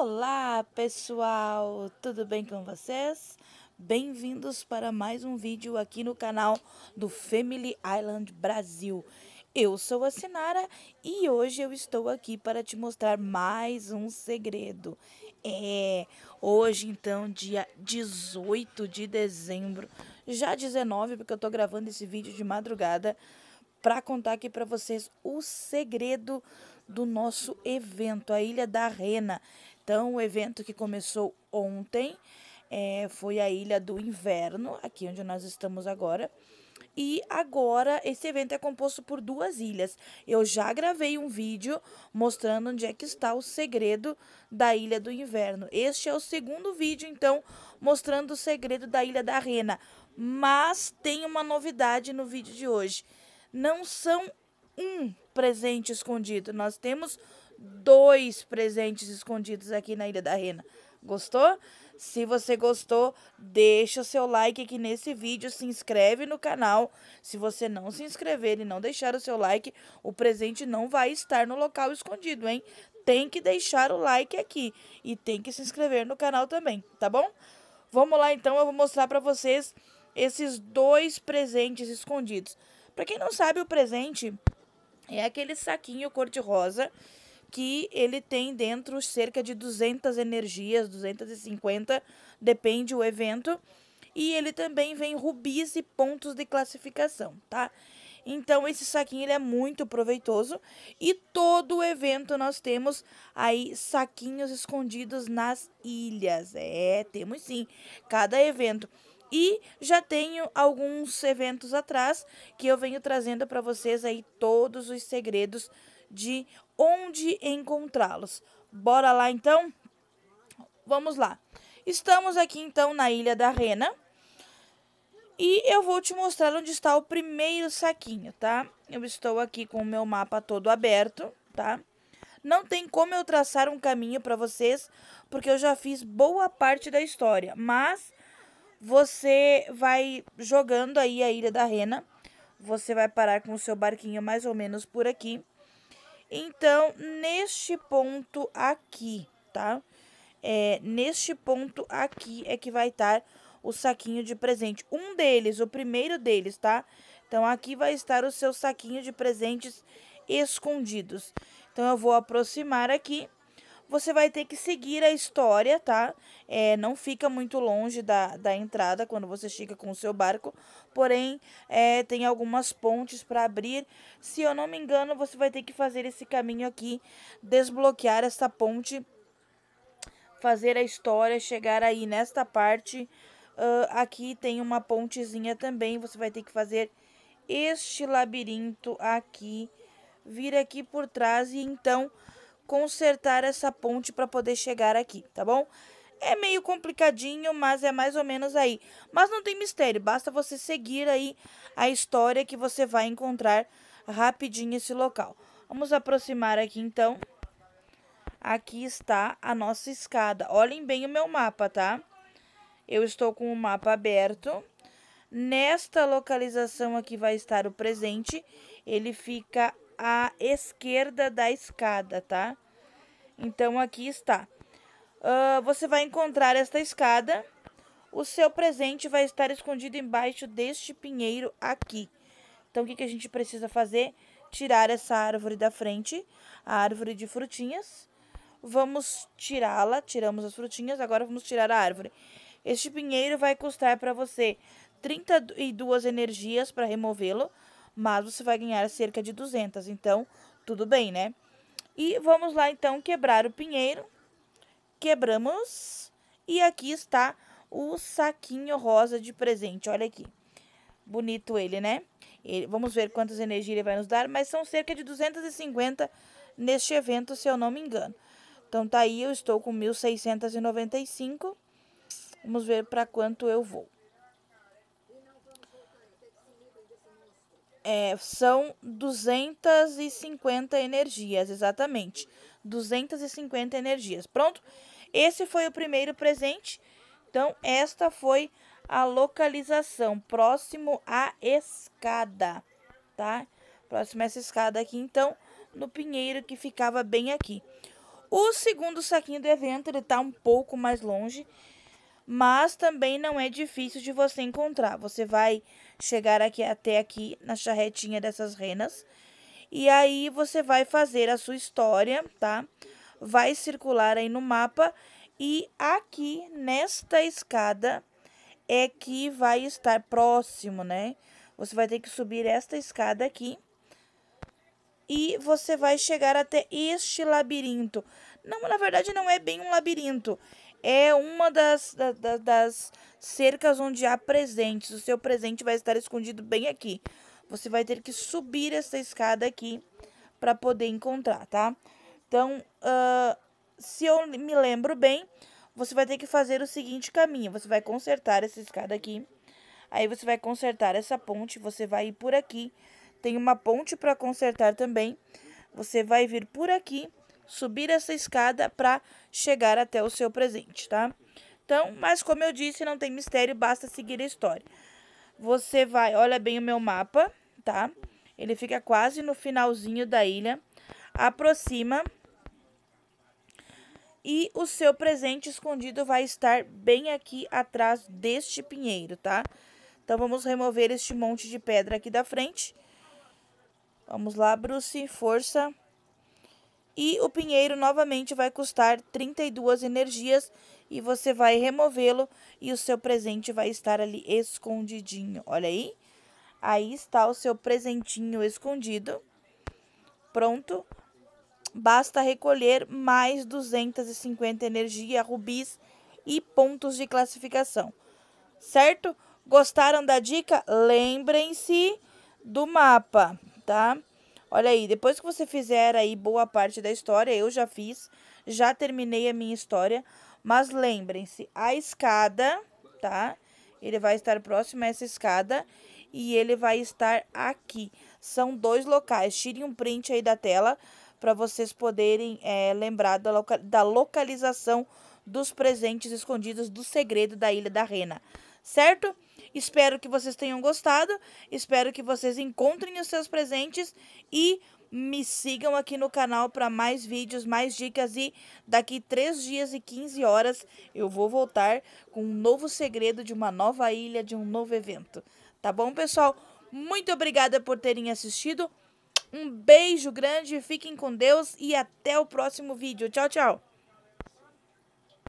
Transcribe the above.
Olá pessoal, tudo bem com vocês? Bem-vindos para mais um vídeo aqui no canal do Family Island Brasil. Eu sou a Sinara e hoje eu estou aqui para te mostrar mais um segredo. É, hoje então, dia 18 de dezembro, já 19 porque eu estou gravando esse vídeo de madrugada, para contar aqui para vocês o segredo do nosso evento, a Ilha da Rena. Então, o evento que começou ontem é, foi a Ilha do Inverno, aqui onde nós estamos agora. E agora esse evento é composto por duas ilhas. Eu já gravei um vídeo mostrando onde é que está o segredo da Ilha do Inverno. Este é o segundo vídeo, então, mostrando o segredo da Ilha da Rena. Mas tem uma novidade no vídeo de hoje. Não são um presente escondido. Nós temos dois presentes escondidos aqui na Ilha da Rena. Gostou? Se você gostou, deixa o seu like aqui nesse vídeo, se inscreve no canal. Se você não se inscrever e não deixar o seu like, o presente não vai estar no local escondido, hein? Tem que deixar o like aqui e tem que se inscrever no canal também, tá bom? Vamos lá então, eu vou mostrar para vocês esses dois presentes escondidos. Para quem não sabe, o presente é aquele saquinho cor-de-rosa que ele tem dentro cerca de 200 energias, 250, depende o evento. E ele também vem rubis e pontos de classificação, tá? Então esse saquinho ele é muito proveitoso e todo o evento nós temos aí saquinhos escondidos nas ilhas. É, temos sim. Cada evento e já tenho alguns eventos atrás que eu venho trazendo para vocês aí todos os segredos de onde encontrá-los. Bora lá então? Vamos lá. Estamos aqui então na Ilha da Rena. E eu vou te mostrar onde está o primeiro saquinho, tá? Eu estou aqui com o meu mapa todo aberto, tá? Não tem como eu traçar um caminho para vocês, porque eu já fiz boa parte da história, mas você vai jogando aí a Ilha da Rena. Você vai parar com o seu barquinho mais ou menos por aqui. Então, neste ponto aqui, tá? É, neste ponto aqui é que vai estar o saquinho de presente. Um deles, o primeiro deles, tá? Então, aqui vai estar o seu saquinho de presentes escondidos. Então, eu vou aproximar aqui você vai ter que seguir a história, tá? É, não fica muito longe da, da entrada quando você chega com o seu barco, porém é, tem algumas pontes para abrir. Se eu não me engano, você vai ter que fazer esse caminho aqui, desbloquear essa ponte, fazer a história, chegar aí nesta parte. Uh, aqui tem uma pontezinha também, você vai ter que fazer este labirinto aqui, vir aqui por trás e então consertar essa ponte para poder chegar aqui, tá bom? É meio complicadinho, mas é mais ou menos aí. Mas não tem mistério, basta você seguir aí a história que você vai encontrar rapidinho esse local. Vamos aproximar aqui então. Aqui está a nossa escada. Olhem bem o meu mapa, tá? Eu estou com o mapa aberto. Nesta localização aqui vai estar o presente. Ele fica à esquerda da escada, tá? Então aqui está. Uh, você vai encontrar esta escada. O seu presente vai estar escondido embaixo deste pinheiro aqui. Então o que, que a gente precisa fazer? Tirar essa árvore da frente, a árvore de frutinhas. Vamos tirá-la, tiramos as frutinhas, agora vamos tirar a árvore. Este pinheiro vai custar para você 32 energias para removê-lo mas você vai ganhar cerca de 200, então tudo bem, né? E vamos lá então quebrar o pinheiro. Quebramos e aqui está o saquinho rosa de presente, olha aqui. Bonito ele, né? Ele, vamos ver quantas energias ele vai nos dar, mas são cerca de 250 neste evento, se eu não me engano. Então tá aí, eu estou com 1695. Vamos ver para quanto eu vou. É, são 250 energias, exatamente. 250 energias. Pronto? Esse foi o primeiro presente. Então, esta foi a localização, próximo à escada, tá? Próximo a essa escada aqui, então, no pinheiro que ficava bem aqui. O segundo saquinho do evento, ele tá um pouco mais longe mas também não é difícil de você encontrar. Você vai chegar aqui até aqui na charretinha dessas renas e aí você vai fazer a sua história, tá? Vai circular aí no mapa e aqui nesta escada é que vai estar próximo, né? Você vai ter que subir esta escada aqui e você vai chegar até este labirinto. Não, na verdade não é bem um labirinto é uma das, da, das cercas onde há presentes. O seu presente vai estar escondido bem aqui. Você vai ter que subir essa escada aqui para poder encontrar, tá? Então, uh, se eu me lembro bem, você vai ter que fazer o seguinte caminho. Você vai consertar essa escada aqui. Aí você vai consertar essa ponte, você vai ir por aqui. Tem uma ponte para consertar também. Você vai vir por aqui subir essa escada para chegar até o seu presente, tá? Então, mas como eu disse, não tem mistério, basta seguir a história. Você vai, olha bem o meu mapa, tá? Ele fica quase no finalzinho da ilha. Aproxima. E o seu presente escondido vai estar bem aqui atrás deste pinheiro, tá? Então vamos remover este monte de pedra aqui da frente. Vamos lá, Bruce, força. E o pinheiro novamente vai custar 32 energias e você vai removê-lo e o seu presente vai estar ali escondidinho. Olha aí. Aí está o seu presentinho escondido. Pronto. Basta recolher mais 250 energia, rubis e pontos de classificação. Certo? Gostaram da dica? Lembrem-se do mapa, tá? Olha aí, depois que você fizer aí boa parte da história, eu já fiz, já terminei a minha história, mas lembrem-se, a escada, tá? Ele vai estar próximo a essa escada e ele vai estar aqui. São dois locais, tirem um print aí da tela para vocês poderem é, lembrar da, loca da localização dos presentes escondidos do segredo da Ilha da Rena, certo? Espero que vocês tenham gostado, espero que vocês encontrem os seus presentes e me sigam aqui no canal para mais vídeos, mais dicas e daqui 3 dias e 15 horas eu vou voltar com um novo segredo de uma nova ilha, de um novo evento. Tá bom, pessoal? Muito obrigada por terem assistido. Um beijo grande, fiquem com Deus e até o próximo vídeo. Tchau, tchau!